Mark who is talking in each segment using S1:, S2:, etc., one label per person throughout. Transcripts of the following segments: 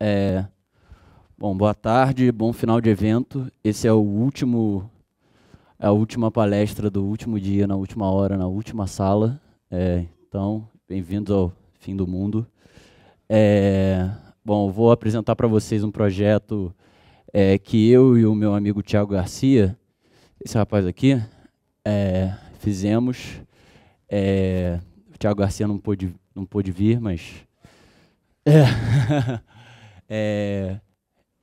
S1: É, bom, boa tarde, bom final de evento. Esse é o último, é a última palestra do último dia, na última hora, na última sala. É, então, bem-vindos ao fim do mundo. É, bom, vou apresentar para vocês um projeto é, que eu e o meu amigo Tiago Garcia, esse rapaz aqui, é, fizemos. o Tiago Garcia não pôde, não pôde vir, mas é. É,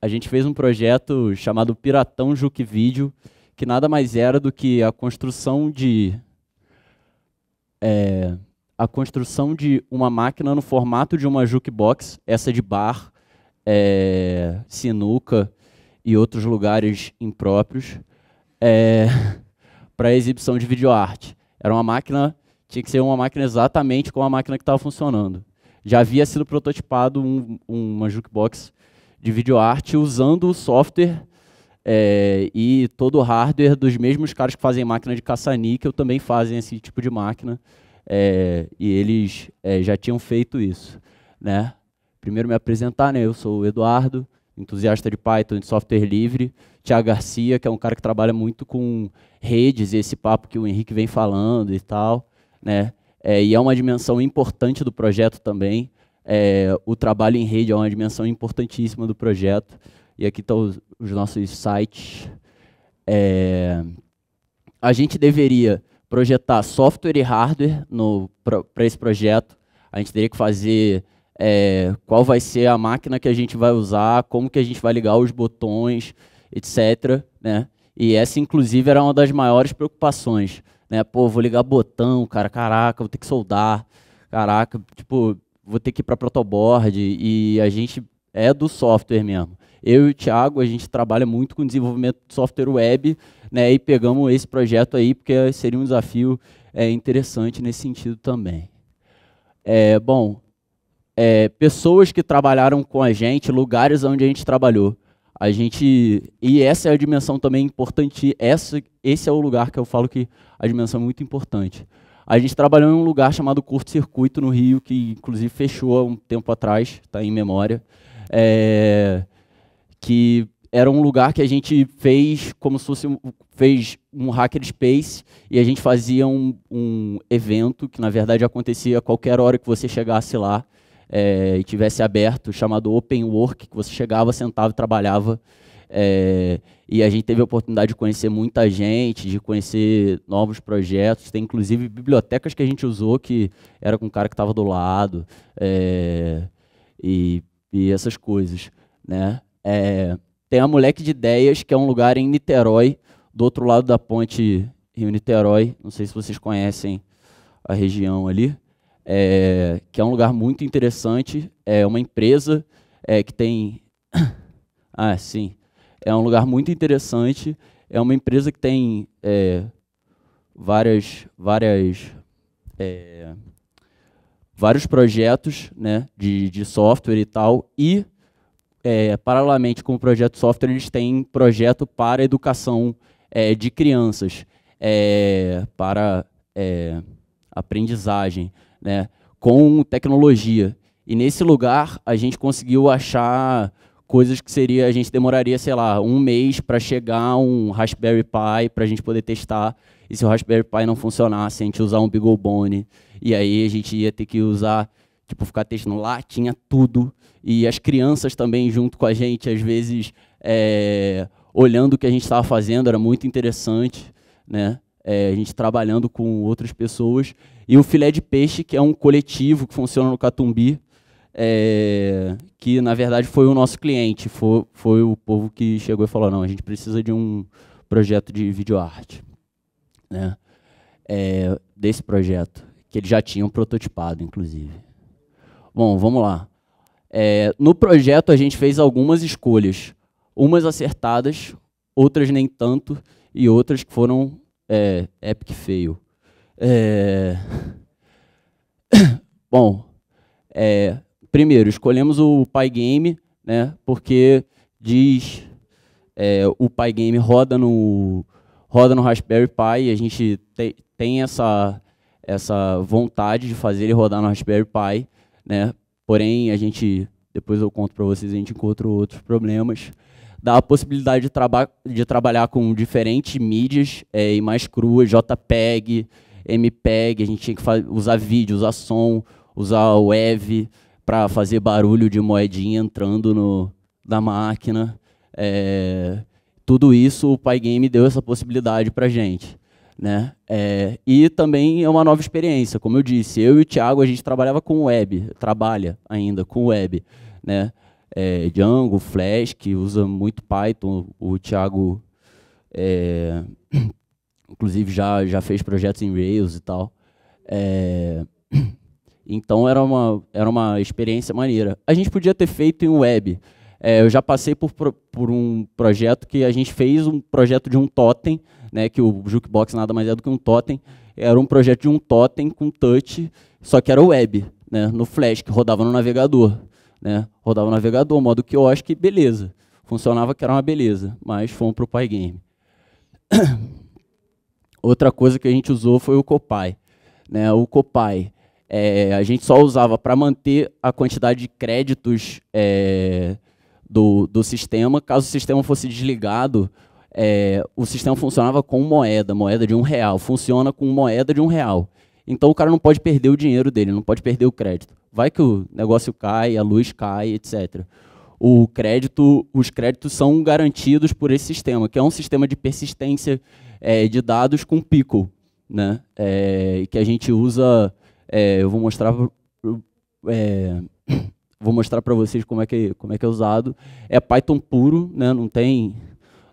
S1: a gente fez um projeto chamado Piratão Juque Vídeo, que nada mais era do que a construção de é, a construção de uma máquina no formato de uma jukebox, essa de bar, é, sinuca e outros lugares impróprios, é, para exibição de videoarte. Era uma máquina, tinha que ser uma máquina exatamente como a máquina que estava funcionando já havia sido prototipado um, uma jukebox de videoarte usando o software é, e todo o hardware dos mesmos caras que fazem máquina de caça-níquel também fazem esse tipo de máquina. É, e eles é, já tinham feito isso. Né? Primeiro me apresentar, né? eu sou o Eduardo, entusiasta de Python e de software livre. Tiago Garcia, que é um cara que trabalha muito com redes, esse papo que o Henrique vem falando e tal. Né? é, e é uma dimensão importante do projeto também. É, o trabalho em rede é uma dimensão importantíssima do projeto. E aqui estão os, os nossos sites. É, a gente deveria projetar software e hardware para esse projeto. A gente teria que fazer é, qual vai ser a máquina que a gente vai usar, como que a gente vai ligar os botões, etc. Né? E essa, inclusive, era uma das maiores preocupações né? Pô, vou ligar botão, cara, caraca, vou ter que soldar, caraca, tipo, vou ter que ir para protoboard e a gente é do software mesmo. Eu e o Thiago, a gente trabalha muito com desenvolvimento de software web, né? E pegamos esse projeto aí porque seria um desafio é, interessante nesse sentido também. É, bom, é, pessoas que trabalharam com a gente, lugares onde a gente trabalhou. A gente e essa é a dimensão também importante. Essa, esse é o lugar que eu falo que a dimensão é muito importante. A gente trabalhou em um lugar chamado Curto Circuito no Rio, que inclusive fechou há um tempo atrás, está em memória, é, que era um lugar que a gente fez como se fosse um, fez um hackerspace e a gente fazia um, um evento que na verdade acontecia a qualquer hora que você chegasse lá é, e tivesse aberto, chamado Open Work, que você chegava, sentava e trabalhava. É, e a gente teve a oportunidade de conhecer muita gente, de conhecer novos projetos. Tem inclusive bibliotecas que a gente usou que era com o cara que estava do lado é, e, e, essas coisas. Né? É, tem a Moleque de Ideias, que é um lugar em Niterói, do outro lado da ponte Rio-Niterói. Não sei se vocês conhecem a região ali é, que é um lugar muito interessante. É uma empresa é, que tem. ah, sim. É um lugar muito interessante. É uma empresa que tem é, várias, várias, é, vários projetos né, de, de software e tal. E, é, paralelamente com o projeto de software, eles têm projeto para educação é, de crianças, para aprendizagem né, com tecnologia. E nesse lugar a gente conseguiu achar coisas que seria a gente demoraria, sei lá, um mês para chegar um Raspberry Pi para a gente poder testar. E se o Raspberry Pi não funcionasse, a gente usar um Bigobone. E aí a gente ia ter que usar, tipo, ficar testando lá, tinha tudo. E as crianças também junto com a gente, às vezes, é, olhando o que a gente estava fazendo, era muito interessante, né? é, a gente trabalhando com outras pessoas. E o Filé de Peixe, que é um coletivo que funciona no Catumbi, é, que na verdade foi o nosso cliente, foi, foi o povo que chegou e falou: não, a gente precisa de um projeto de videoarte. Né? É, desse projeto, que eles já tinham prototipado, inclusive. Bom, vamos lá. É, no projeto a gente fez algumas escolhas, umas acertadas, outras nem tanto, e outras que foram é, epic fail. É... Bom, é, primeiro, escolhemos o Pygame, né, porque diz é, o Pygame roda no, roda no Raspberry Pi, e a gente te, tem essa, essa vontade de fazer ele rodar no Raspberry Pi, né, porém a gente, depois eu conto para vocês, a gente encontra outros problemas dá a possibilidade de, traba de trabalhar com diferentes mídias é, e mais cruas, JPEG, MPEG, a gente tinha que usar vídeo, usar som, usar o EV para fazer barulho de moedinha entrando no, na máquina. É, tudo isso o Pygame deu essa possibilidade para gente. Né? É, e também é uma nova experiência, como eu disse, eu e o Thiago a gente trabalhava com web, trabalha ainda com web, né? é, Django, Flash, que usa muito Python. O Thiago, é, inclusive, já, já fez projetos em Rails e tal. É, então era uma, era uma experiência maneira. A gente podia ter feito em web. É, eu já passei por, por um projeto que a gente fez um projeto de um totem, né, que o Jukebox nada mais é do que um totem. Era um projeto de um totem com touch, só que era web, né, no Flash, que rodava no navegador. Né? Rodava o navegador, modo que eu acho que beleza. Funcionava que era uma beleza, mas fomos para o Pygame. Outra coisa que a gente usou foi o Copai. Né? O Copai, é, a gente só usava para manter a quantidade de créditos é, do, do sistema. Caso o sistema fosse desligado, é, o sistema funcionava com moeda, moeda de um real. Funciona com moeda de um real. Então o cara não pode perder o dinheiro dele, não pode perder o crédito vai que o negócio cai, a luz cai, etc. O crédito, os créditos são garantidos por esse sistema, que é um sistema de persistência é, de dados com pico, né? É, que a gente usa. É, eu vou mostrar. É, vou mostrar para vocês como é que como é que é usado. É Python puro, né? Não tem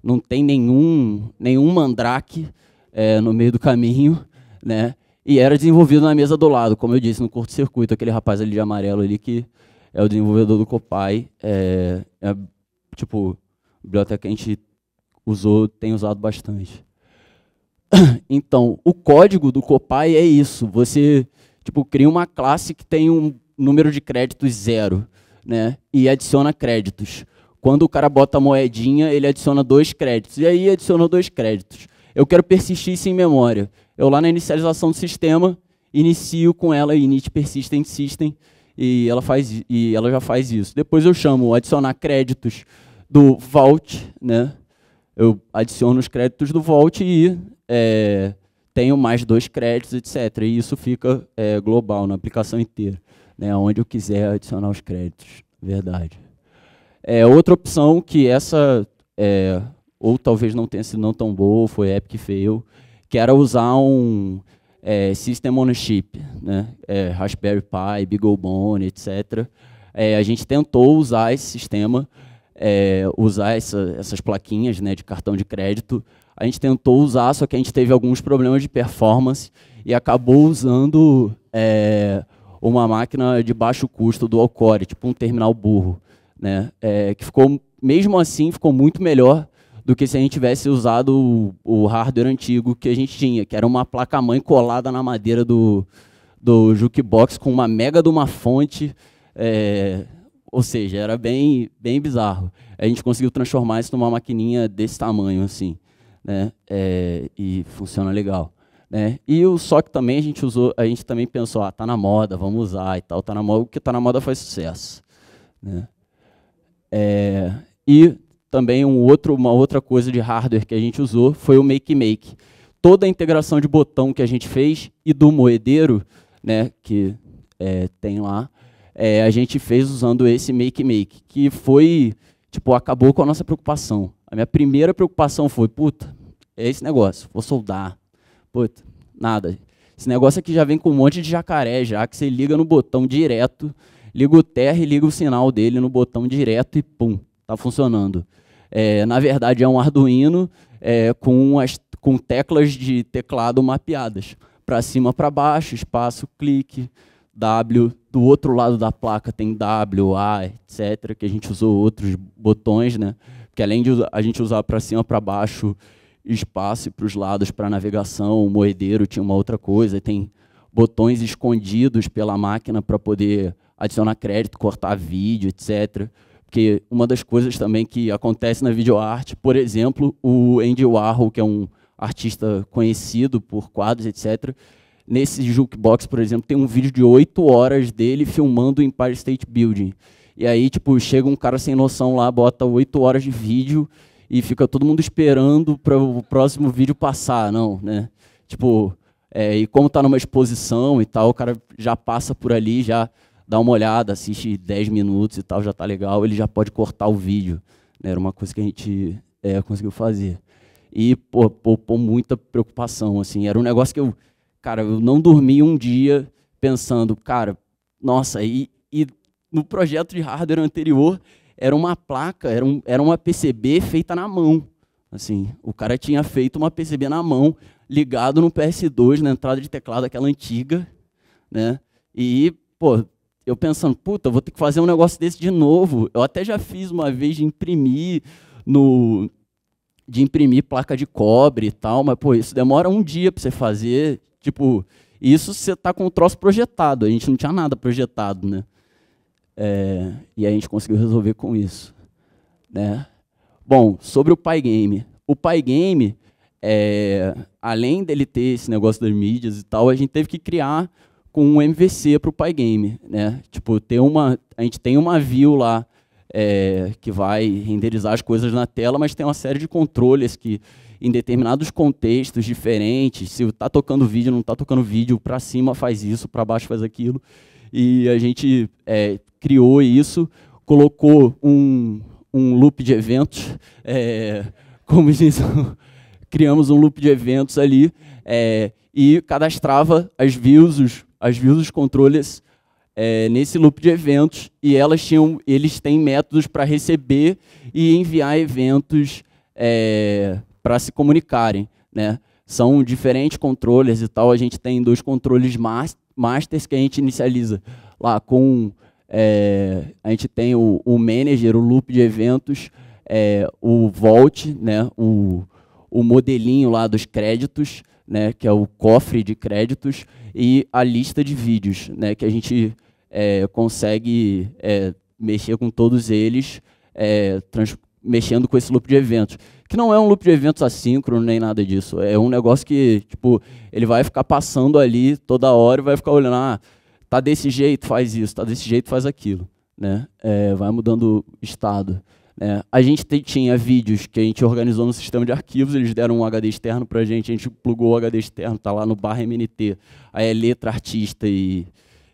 S1: não tem nenhum nenhum mandrake é, no meio do caminho, né? E era desenvolvido na mesa do lado, como eu disse, no curto-circuito, aquele rapaz ali de amarelo ali que é o desenvolvedor do Copai. É, é, tipo, biblioteca que a gente usou, tem usado bastante. Então, o código do Copai é isso. Você tipo, cria uma classe que tem um número de créditos zero né, e adiciona créditos. Quando o cara bota a moedinha, ele adiciona dois créditos. E aí adicionou dois créditos. Eu quero persistir isso em memória. Eu lá na inicialização do sistema, inicio com ela init persistent system e ela faz e ela já faz isso. Depois eu chamo adicionar créditos do vault, né? Eu adiciono os créditos do vault e é, tenho mais dois créditos, etc. E isso fica é, global na aplicação inteira, né? Onde eu quiser adicionar os créditos, verdade. É, outra opção que essa é, ou talvez não tenha sido não tão boa foi Epic Fail, que era usar um é, System on Chip, né? É, Raspberry Pi, BeagleBone, etc. É, a gente tentou usar esse sistema, é, usar essa, essas plaquinhas né, de cartão de crédito. A gente tentou usar, só que a gente teve alguns problemas de performance e acabou usando é, uma máquina de baixo custo do Alcore, tipo um terminal burro, né? É, que ficou, mesmo assim, ficou muito melhor do que se a gente tivesse usado o, o hardware antigo que a gente tinha, que era uma placa-mãe colada na madeira do, do jukebox com uma mega de uma fonte. É, ou seja, era bem, bem bizarro. A gente conseguiu transformar isso numa maquininha desse tamanho, assim, né? É, e funciona legal. Né? E o SOC também a gente usou, a gente também pensou, ah, tá na moda, vamos usar e tal, tá na moda, o que tá na moda faz sucesso. Né? É, e também um outro, uma outra coisa de hardware que a gente usou foi o Make Make. Toda a integração de botão que a gente fez e do moedeiro, né, que é, tem lá, é, a gente fez usando esse Make Make, que foi, tipo, acabou com a nossa preocupação. A minha primeira preocupação foi, puta, é esse negócio, vou soldar. Puta, nada. Esse negócio aqui já vem com um monte de jacaré já, que você liga no botão direto, liga o terra e liga o sinal dele no botão direto e pum, tá funcionando. É, na verdade, é um Arduino é, com, as, com teclas de teclado mapeadas. Para cima, para baixo, espaço, clique, W. Do outro lado da placa tem W, A, etc., que a gente usou outros botões, né? que além de a gente usar para cima, para baixo, espaço e para os lados para navegação, o moedeiro tinha uma outra coisa, tem botões escondidos pela máquina para poder adicionar crédito, cortar vídeo, etc. Porque uma das coisas também que acontece na videoarte, por exemplo, o Andy Warhol, que é um artista conhecido por quadros, etc., nesse jukebox, por exemplo, tem um vídeo de oito horas dele filmando o Empire State Building. E aí, tipo, chega um cara sem noção lá, bota oito horas de vídeo e fica todo mundo esperando para o próximo vídeo passar, não, né? Tipo, é, e como está numa exposição e tal, o cara já passa por ali, já dá uma olhada, assiste 10 minutos e tal, já tá legal, ele já pode cortar o vídeo. Né? Era uma coisa que a gente é, conseguiu fazer. E pô, poupou muita preocupação, assim, era um negócio que eu, cara, eu não dormi um dia pensando, cara, nossa, e, e no projeto de hardware anterior era uma placa, era, um, era uma PCB feita na mão. Assim, o cara tinha feito uma PCB na mão, ligado no PS2, na entrada de teclado, aquela antiga, né? E, pô, eu pensando, puta, vou ter que fazer um negócio desse de novo. Eu até já fiz uma vez de imprimir no de imprimir placa de cobre e tal, mas pô, isso demora um dia para você fazer, tipo, isso você tá com o troço projetado, a gente não tinha nada projetado, né? É, e a gente conseguiu resolver com isso, né? Bom, sobre o Pygame. O Pygame, é, além dele ter esse negócio das mídias e tal, a gente teve que criar com um MVC para o Pygame, né? Tipo, ter uma, a gente tem uma view lá é, que vai renderizar as coisas na tela, mas tem uma série de controles que, em determinados contextos diferentes, se está tocando vídeo, não está tocando vídeo, para cima faz isso, para baixo faz aquilo, e a gente é, criou isso, colocou um, um loop de eventos, é, como diz, criamos um loop de eventos ali, é, e cadastrava as views, os, as views dos controllers é, nesse loop de eventos e elas tinham, eles têm métodos para receber e enviar eventos é, para se comunicarem. Né? São diferentes controllers e tal. A gente tem dois controles mas, masters que a gente inicializa lá com é, a gente tem o, o, manager, o loop de eventos, é, o vault, né, o, o modelinho lá dos créditos né, que é o cofre de créditos, e a lista de vídeos, né, que a gente é, consegue é, mexer com todos eles, é, mexendo com esse loop de eventos. Que não é um loop de eventos assíncrono nem nada disso. É um negócio que, tipo, ele vai ficar passando ali toda hora e vai ficar olhando, ah, tá desse jeito, faz isso, tá desse jeito, faz aquilo. Né? É, vai mudando estado. É, a gente tinha vídeos que a gente organizou no sistema de arquivos, eles deram um HD externo para a gente, a gente plugou o HD externo, está lá no barra MNT, aí é letra, artista e,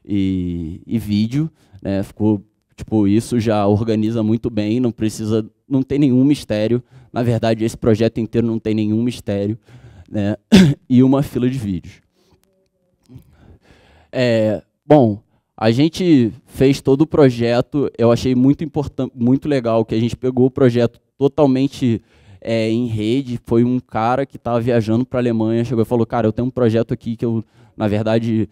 S1: e, e vídeo. Né? Ficou, tipo, isso já organiza muito bem, não precisa, não tem nenhum mistério. Na verdade, esse projeto inteiro não tem nenhum mistério. Né? e uma fila de vídeos. É, bom, a gente fez todo o projeto, eu achei muito importante, muito legal que a gente pegou o projeto totalmente é, em rede. Foi um cara que estava viajando para a Alemanha, chegou e falou: "Cara, eu tenho um projeto aqui que eu, na verdade,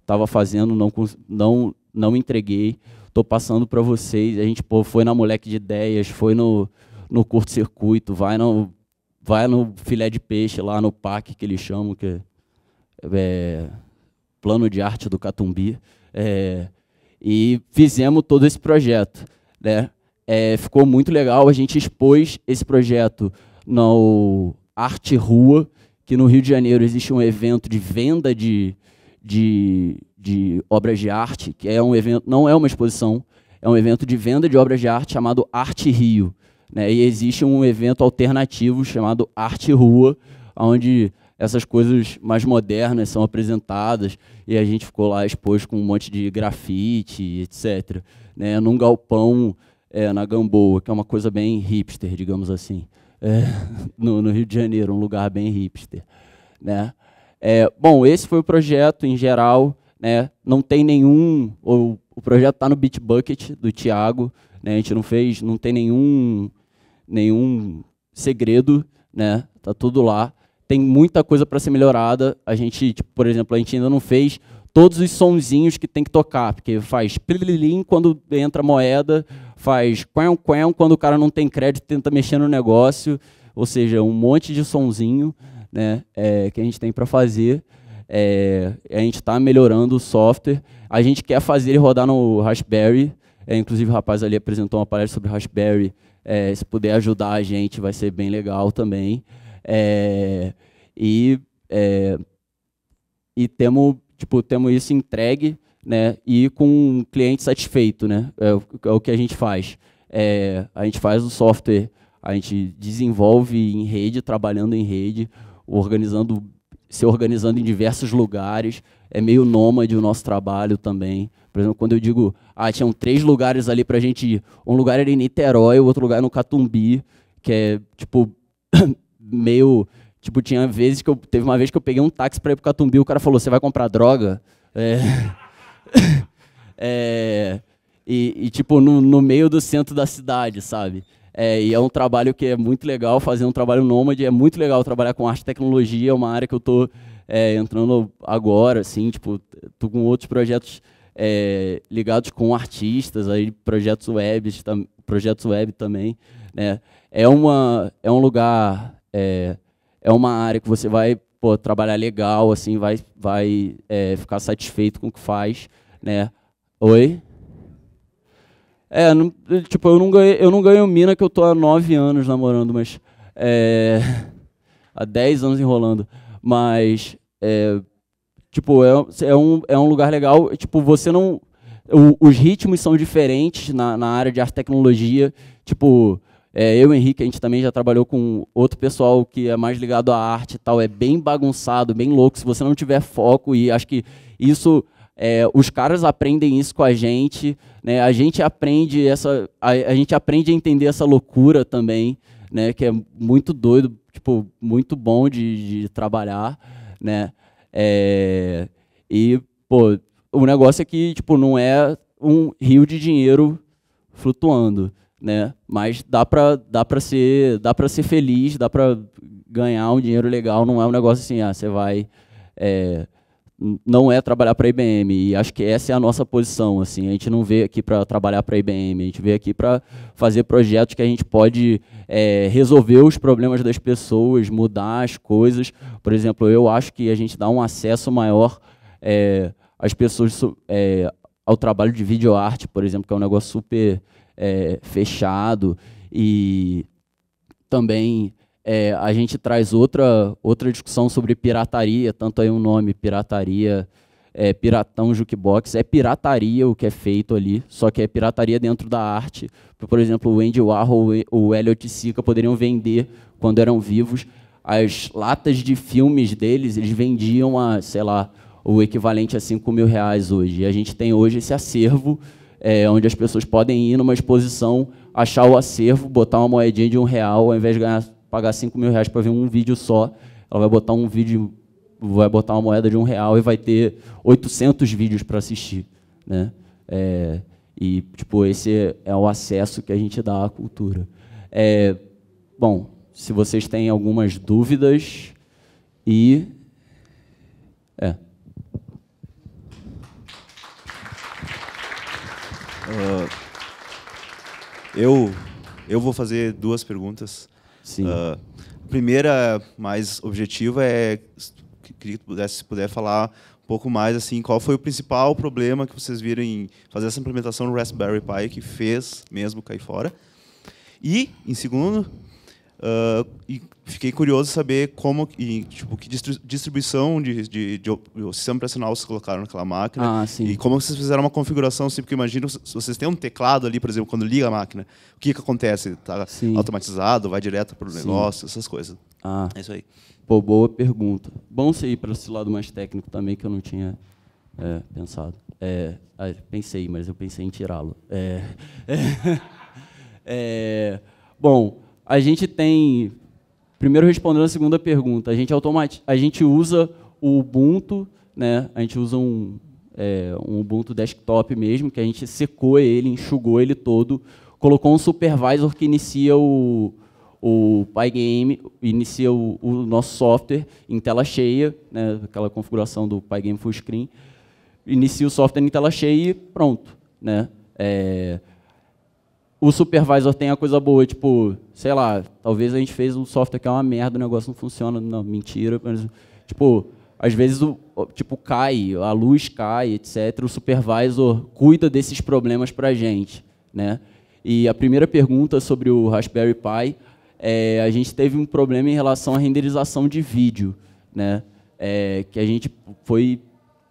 S1: estava é, fazendo, não não não entreguei. Estou passando para vocês". A gente pô, foi na moleque de ideias, foi no no curto-circuito, vai no vai no filé de peixe lá no parque que eles chamam que é, é plano de arte do Catumbi, é, e fizemos todo esse projeto. Né? É, ficou muito legal, a gente expôs esse projeto no Arte Rua, que no Rio de Janeiro existe um evento de venda de, de, de obras de arte, que é um evento, não é uma exposição, é um evento de venda de obras de arte chamado Arte Rio. Né? E existe um evento alternativo chamado Arte Rua, onde essas coisas mais modernas são apresentadas e a gente ficou lá exposto com um monte de grafite, etc. Né, num galpão é, na Gamboa, que é uma coisa bem hipster, digamos assim, é, no, no, Rio de Janeiro, um lugar bem hipster. Né? É, bom, esse foi o projeto em geral. Né, não tem nenhum. o projeto está no Beat Bucket do Tiago. Né, a gente não fez, não tem nenhum, nenhum segredo, né? Tá tudo lá tem muita coisa para ser melhorada. A gente, tipo, por exemplo, a gente ainda não fez todos os sonzinhos que tem que tocar, porque faz plilim quando entra moeda, faz quen quen quando o cara não tem crédito tenta mexer no negócio, ou seja, um monte de sonzinho né, é, que a gente tem para fazer. É, a gente está melhorando o software. A gente quer fazer ele rodar no Raspberry. É, inclusive, o rapaz ali apresentou uma palestra sobre Raspberry. É, se puder ajudar a gente, vai ser bem legal também. É, e, é, e temos tipo, temo isso entregue né, e com um cliente satisfeito. Né, é, é, o que a gente faz. É, a gente faz o software, a gente desenvolve em rede, trabalhando em rede, organizando se organizando em diversos lugares. É meio nômade o nosso trabalho também. Por exemplo, quando eu digo, ah, tinham três lugares ali pra gente ir. Um lugar era em Niterói, o outro lugar no Catumbi, que é, tipo, meio. Tipo, tinha vezes que eu. Teve uma vez que eu peguei um táxi pra ir pro Catumbi, o cara falou: você vai comprar droga? É. é e, e, tipo, no, no meio do centro da cidade, sabe? É, e é um trabalho que é muito legal, fazer um trabalho nômade, é muito legal trabalhar com arte e tecnologia, é uma área que eu estou é, entrando agora, assim, tipo, tô com outros projetos é, ligados com artistas, aí projetos web, projetos web também, né? É uma é um lugar é, é uma área que você vai pô, trabalhar legal, assim, vai, vai é, ficar satisfeito com o que faz, né? Oi? É, não, tipo, eu não, ganhei, eu não ganho mina que eu tô há nove anos namorando, mas... É, há dez anos enrolando. Mas, é, tipo, é, é, um, é um lugar legal. É, tipo, você não... O, os ritmos são diferentes na, na área de arte e tecnologia. Tipo, é, eu, Henrique, a gente também já trabalhou com outro pessoal que é mais ligado à arte e tal, é bem bagunçado, bem louco. Se você não tiver foco, e acho que isso, é, os caras aprendem isso com a gente, né? A gente aprende essa, a, a gente aprende a entender essa loucura também, né? Que é muito doido, tipo, muito bom de, de trabalhar, né? É, e, pô, o negócio é que, tipo, não é um rio de dinheiro flutuando, né? Mas dá para dá para ser dá para ser feliz, dá para ganhar um dinheiro legal. Não é um negócio assim, ah, você vai é, não é trabalhar para a IBM e acho que essa é a nossa posição assim a gente não veio aqui para trabalhar para a IBM a gente veio aqui para fazer projetos que a gente pode é, resolver os problemas das pessoas mudar as coisas por exemplo eu acho que a gente dá um acesso maior é, às pessoas é, ao trabalho de videoarte por exemplo que é um negócio super é, fechado e também é, a gente traz outra, outra discussão sobre pirataria, tanto aí o um nome pirataria, é, piratão jukebox, é pirataria o que é feito ali, só que é pirataria dentro da arte. Por exemplo, o Andy Warhol e o Elliot Sica poderiam vender, quando eram vivos, as latas de filmes deles, eles vendiam a, sei lá, o equivalente a 5 mil reais hoje. E a gente tem hoje esse acervo é, onde as pessoas podem ir numa exposição, achar o acervo, botar uma moedinha de um real, ao invés de ganhar, pagar cinco mil reais para ver um vídeo só, ela vai botar um vídeo, vai botar uma moeda de um real e vai ter 800 vídeos para assistir. Né? É, e tipo, esse é o acesso que a gente dá à cultura. É, bom, se vocês têm algumas dúvidas e. É. Ah, eu, eu vou fazer duas perguntas. Sim. Uh, a primeira, mais objetiva, é queria que pudesse se puder falar um pouco mais assim qual foi o principal problema que vocês viram em fazer essa implementação no Raspberry Pi que fez mesmo cair fora. E, em segundo, Uh, e fiquei curioso saber como
S2: e tipo que distribuição de, de, de o sistema operacional vocês colocaram naquela máquina ah, e como vocês fizeram uma configuração assim porque imagino se vocês têm um teclado ali por exemplo quando liga a máquina o
S1: que que acontece tá sim. automatizado vai direto para o negócio
S2: essas coisas ah. é isso aí
S1: Pô, boa pergunta bom você ir para esse lado mais técnico também que eu não tinha é, pensado é, ah, pensei mas eu pensei em tirá-lo é, é, é bom a gente tem. Primeiro respondendo a segunda pergunta, a gente, automati a gente usa o Ubuntu, né? a gente usa um, é, um Ubuntu desktop mesmo, que a gente secou ele, enxugou ele todo, colocou um supervisor que inicia o, o Pygame, inicia o, o nosso software em tela cheia, né, aquela configuração do Pygame Full Screen, inicia o software em tela cheia e pronto. Né? É, o supervisor tem a coisa boa, tipo, sei lá, talvez a gente fez um software que é uma merda, o negócio não funciona, não, mentira, mas, tipo, às vezes o, tipo cai, a luz cai, etc. O supervisor cuida desses problemas para a gente, né? E a primeira pergunta sobre o Raspberry Pi, é, a gente teve um problema em relação à renderização de vídeo, né? É, que a gente foi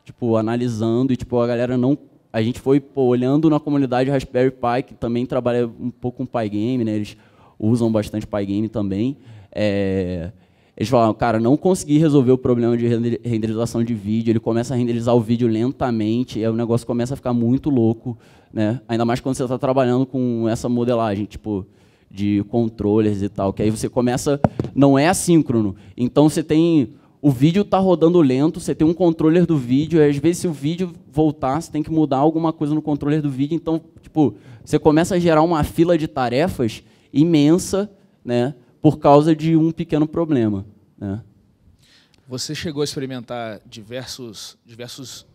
S1: tipo analisando e tipo a galera não a gente foi pô, olhando na comunidade Raspberry Pi, que também trabalha um pouco com Pygame, né? eles usam bastante Pygame também. É... Eles falaram, cara, não consegui resolver o problema de renderização de vídeo, ele começa a renderizar o vídeo lentamente, e o negócio começa a ficar muito louco, né? ainda mais quando você está trabalhando com essa modelagem, tipo de controllers e tal, que aí você começa, não é assíncrono, então você tem o vídeo está rodando lento, você tem um controller do vídeo, e às vezes se o vídeo voltar, você tem que mudar alguma coisa no controller do vídeo, então, tipo, você começa a gerar uma fila de tarefas imensa, né, por causa de um pequeno problema, né?
S2: Você chegou a experimentar diversos, diversos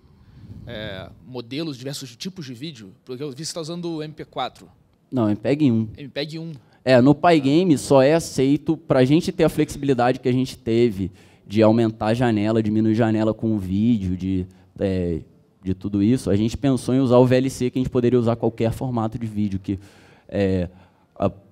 S2: é, modelos, diversos tipos de vídeo? Porque eu vi que você está usando o MP4.
S1: Não, MPEG 1. MPEG 1. É, no Pygame só é aceito, para a gente ter a flexibilidade que a gente teve, de aumentar a janela, diminuir a janela com o vídeo, de, é, de tudo isso, a gente pensou em usar o VLC, que a gente poderia usar qualquer formato de vídeo, que é,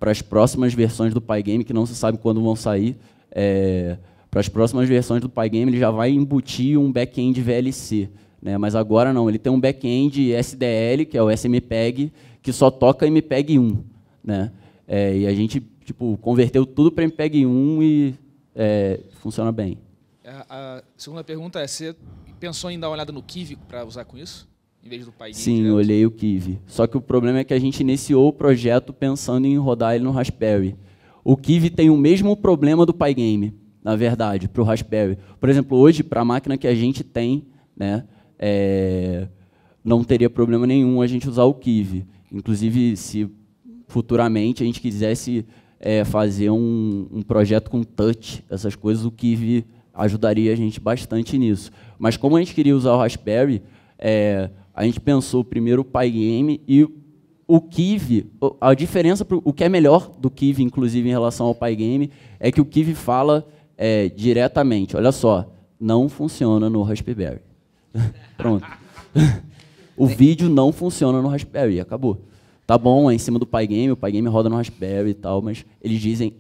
S1: para as próximas versões do Pygame, que não se sabe quando vão sair, é, para as próximas versões do Pygame, ele já vai embutir um back-end VLC. Né? Mas agora não, ele tem um back-end SDL, que é o SMPEG, que só toca MPEG 1. Né? É, e a gente tipo, converteu tudo para MPEG 1 e é, funciona bem.
S2: A, é, a, segunda pergunta é: você pensou em dar uma olhada no Kiwi para usar com isso? Em vez do Pygame? Sim,
S1: direto? olhei o Kiwi. Só que o problema é que a gente iniciou o projeto pensando em rodar ele no Raspberry. O Kiwi tem o mesmo problema do Pygame, na verdade, para o Raspberry. Por exemplo, hoje, para a máquina que a gente tem, né, é, não teria problema nenhum a gente usar o Kiwi. Inclusive, se futuramente a gente quisesse é, fazer um, um, projeto com touch, essas coisas, o Kiv ajudaria a gente bastante nisso. Mas como a gente queria usar o Raspberry, é, a gente pensou primeiro o Pygame e o Kiv, a diferença, pro, o que é melhor do Kiv, inclusive, em relação ao Pygame, é que o Kiv fala é, diretamente, olha só, não funciona no Raspberry. Pronto. o vídeo não funciona no Raspberry, acabou tá bom, é em cima do Pygame, o Pygame roda no Raspberry e tal, mas eles dizem,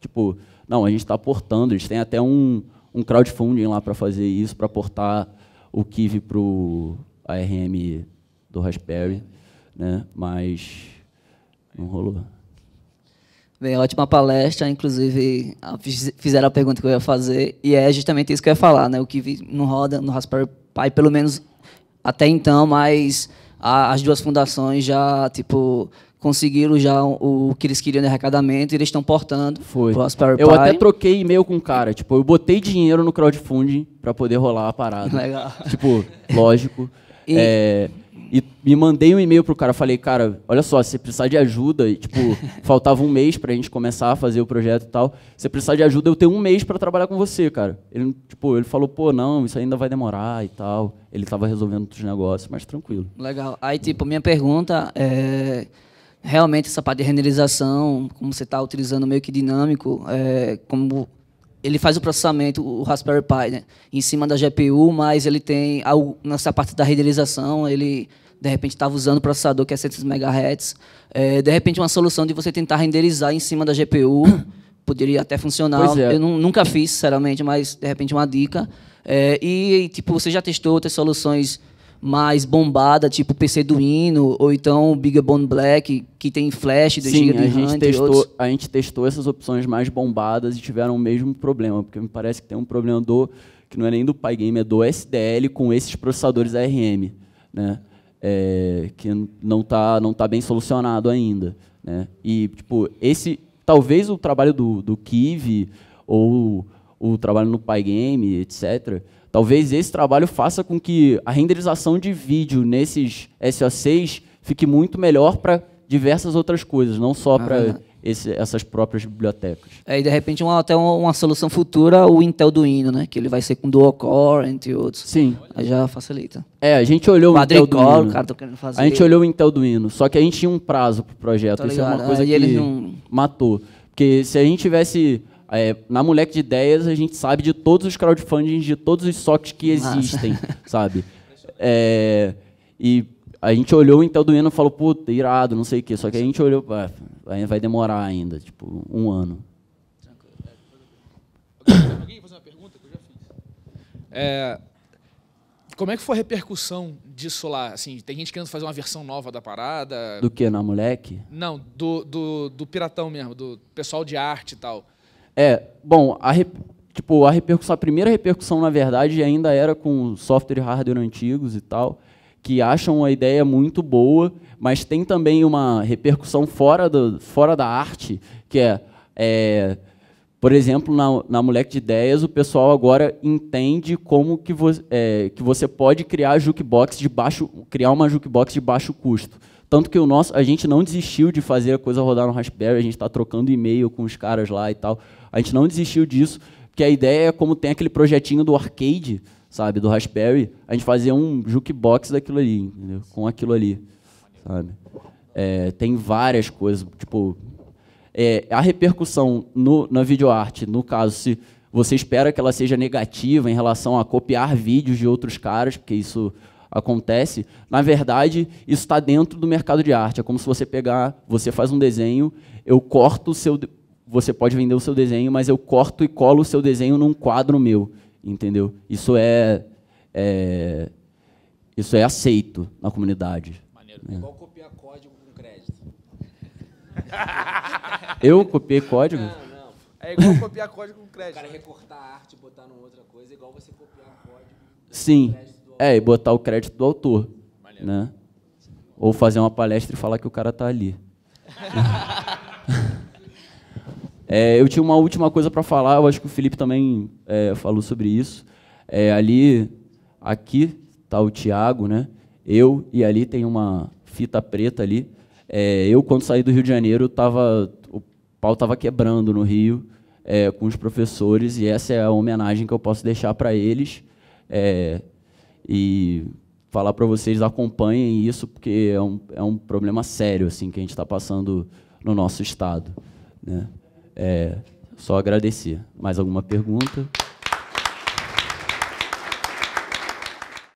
S1: tipo, não, a gente está portando, eles têm até um, um crowdfunding lá para fazer isso, para portar o Kive para o ARM do Raspberry, né? mas não rolou.
S2: Bem, ótima palestra, inclusive ah, fizeram a pergunta que eu ia fazer, e é justamente isso que eu ia falar, né? o Kive não roda no Raspberry Pi, pelo menos até então, mas a, as duas fundações já, tipo, conseguiram já o, o, que eles queriam de arrecadamento e eles estão portando.
S1: Foi. Eu até troquei e-mail com o cara, tipo, eu botei dinheiro no crowdfunding para poder rolar a parada. Legal. Tipo, lógico. E... É... E, me mandei um e-mail pro cara, falei, cara, olha só, se precisar de ajuda, e, tipo, faltava um mês pra gente começar a fazer o projeto e tal. Se precisar de ajuda, eu tenho um mês para trabalhar com você, cara. Ele, tipo, ele falou, pô, não, isso ainda vai demorar e tal. Ele tava resolvendo outros negócios, mas tranquilo.
S2: Legal. Aí, tipo, minha pergunta é realmente essa parte de renderização, como você está utilizando meio que dinâmico, é, como ele faz o processamento, o Raspberry Pi, né, em cima da GPU, mas ele tem, nessa parte da renderização, ele de repente estava usando o processador que é 100 MHz. É, de repente, uma solução de você tentar renderizar em cima da GPU poderia até funcionar. É. Eu nunca fiz, sinceramente, mas de repente uma dica. É, e, tipo, você já testou outras soluções mais bombada, tipo PC do ou então Big Bone Black, que tem flash do Sim, Giga a gente Hunt, testou,
S1: A gente testou essas opções mais bombadas e tiveram o mesmo problema, porque me parece que tem um problema do que não é nem do Pygame, é do SDL com esses processadores ARM, né? É, que não está não tá bem solucionado ainda. Né? E, tipo, esse, talvez o trabalho do, do Kiv ou o trabalho no Pygame, etc., Talvez esse trabalho faça com que a renderização de vídeo nesses SO6 fique muito melhor para diversas outras coisas, não só é para essas próprias bibliotecas.
S2: É e de repente, uma, até uma, uma, solução futura, o Intel do Hino, né? Que ele vai ser com dual core, entre outros. Sim. Aí já facilita. É, a gente olhou Quadricolo, o Intel do Hino. cara tá querendo fazer. A gente olhou
S1: o Intel só que a gente tinha um prazo pro projeto. Tá isso é uma coisa Aí que não... matou. Porque se a gente tivesse é, na Moleque de Ideias, a gente sabe de todos os crowdfundings, de todos os socs que existem, Nossa. sabe? É, e a gente olhou então do Eno e falou, puta, irado, não sei o quê. Só que a gente olhou, ah, vai demorar ainda, tipo, um ano.
S2: Alguém fazer uma pergunta que eu já fiz? como é que foi a repercussão disso lá? Assim, tem gente querendo fazer uma versão nova da parada. Do
S1: que, na moleque?
S2: Não, do, do, do piratão mesmo, do pessoal de arte e tal.
S1: É, bom, a, re, tipo, a repercussão, a primeira repercussão, na verdade, ainda era com software e hardware antigos e tal, que acham a ideia muito boa, mas tem também uma repercussão fora, do, fora da arte, que é, é por exemplo, na, na Moleque de Ideias, o pessoal agora entende como que, vo, é, que você pode criar jukebox de baixo, criar uma jukebox de baixo custo. Tanto que o nosso, a gente não desistiu de fazer a coisa rodar no Raspberry, a gente está trocando e-mail com os caras lá e tal. A gente não desistiu disso, porque a ideia é como tem aquele projetinho do arcade, sabe, do Raspberry, a gente fazia um jukebox daquilo ali, entendeu? com aquilo ali, sabe? É, tem várias coisas, tipo, é, a repercussão no, na videoarte, no caso, se você espera que ela seja negativa em relação a copiar vídeos de outros caras, porque isso acontece, na verdade, isso está dentro do mercado de arte. É como se você pegar, você faz um desenho, eu corto o seu. Você pode vender o seu desenho, mas eu corto e colo o seu desenho num quadro meu. Entendeu? Isso é. é isso é aceito na comunidade. Maneiro. É. Igual copiar código com crédito. Eu copiei código? Não, não. É igual copiar
S2: código com crédito. O cara recortar a arte e botar numa outra coisa é igual você
S1: copiar código. Sim. Com crédito é, e botar o crédito do autor. Valeu. Né? Ou fazer uma palestra e falar que o cara tá ali. é, eu tinha uma última coisa para falar, eu acho que o Felipe também é, falou sobre isso. É, ali, aqui tá o Tiago, né? Eu, e ali tem uma fita preta ali. É, eu, quando saí do Rio de Janeiro, tava, o pau tava quebrando no Rio. É, com os professores e essa é a homenagem que eu posso deixar para eles. É, e falar para vocês acompanhem isso porque é um, é um problema sério assim que a gente está passando no nosso estado né? é, só agradecer mais alguma pergunta